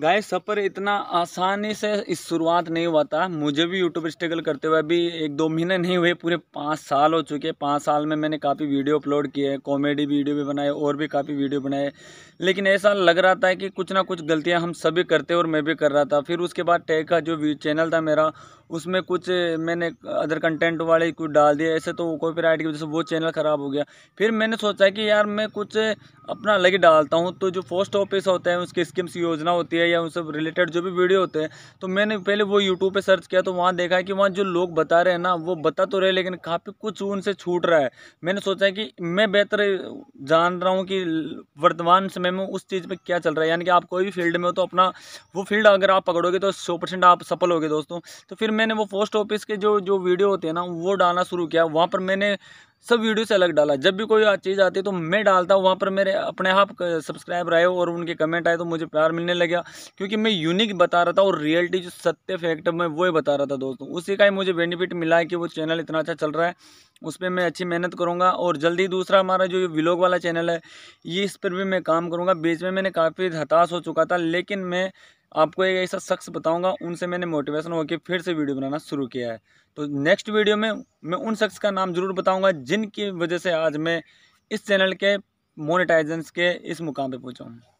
गाय सफ़र इतना आसानी से इस शुरुआत नहीं हुआ था मुझे भी यूट्यूब स्ट्रगल करते हुए अभी एक दो महीने नहीं हुए पूरे पाँच साल हो चुके हैं पाँच साल में मैंने काफ़ी वीडियो अपलोड किए हैं कॉमेडी वीडियो भी बनाए और भी काफ़ी वीडियो बनाए लेकिन ऐसा लग रहा था कि कुछ ना कुछ गलतियाँ हम सभी करते और मैं भी कर रहा था फिर उसके बाद टैग का जो चैनल था मेरा उसमें कुछ मैंने अदर कंटेंट वाले कुछ डाल दिया ऐसे तो कॉपीराइट की वजह से वो चैनल ख़राब हो गया फिर मैंने सोचा कि यार मैं कुछ अपना अलग ही डालता हूँ तो जो पोस्ट ऑफिस होता है उसकी स्कीम्स योजना होती है है या उन सब रिलेटेड जो भी वीडियो होते हैं तो मैंने पहले वो यूट्यूब पर सर्च किया तो वहाँ देखा है कि वहाँ जो लोग बता रहे हैं ना वो बता तो रहे लेकिन काफ़ी कुछ उनसे छूट रहा है मैंने सोचा कि मैं बेहतर जान रहा हूँ कि वर्तमान समय में उस चीज़ में क्या चल रहा है यानी कि आप कोई भी फील्ड में हो तो अपना वो फील्ड अगर आप पकड़ोगे तो सौ परसेंट आप सफल होगे दोस्तों तो फिर मैंने वो पोस्ट ऑफिस के जो जो वीडियो होते हैं ना वो डालना शुरू किया वहाँ पर मैंने सब वीडियो से अलग डाला जब भी कोई चीज़ आती है तो मैं डालता हूँ वहाँ पर मेरे अपने आप हाँ सब्सक्राइबर आए और उनके कमेंट आए तो मुझे प्यार मिलने लगा क्योंकि मैं यूनिक बता रहा था और रियलिटी जो सत्य फैक्ट मैं वो ही बता रहा था दोस्तों उसी का ही मुझे बेनिफिट मिला है कि वो चैनल इतना अच्छा चल रहा है उस पर मैं अच्छी मेहनत करूँगा और जल्दी दूसरा हमारा जो व्लॉग वाला चैनल है ये इस पर भी मैं काम करूँगा बीच में मैंने काफ़ी हताश हो चुका था लेकिन मैं आपको एक ऐसा शख्स बताऊंगा उनसे मैंने मोटिवेशन होकर फिर से वीडियो बनाना शुरू किया है तो नेक्स्ट वीडियो में मैं उन शख्स का नाम ज़रूर बताऊँगा जिनकी वजह से आज मैं इस चैनल के मोनिटाइजेंस के इस मुकाम पर पहुँचाऊँ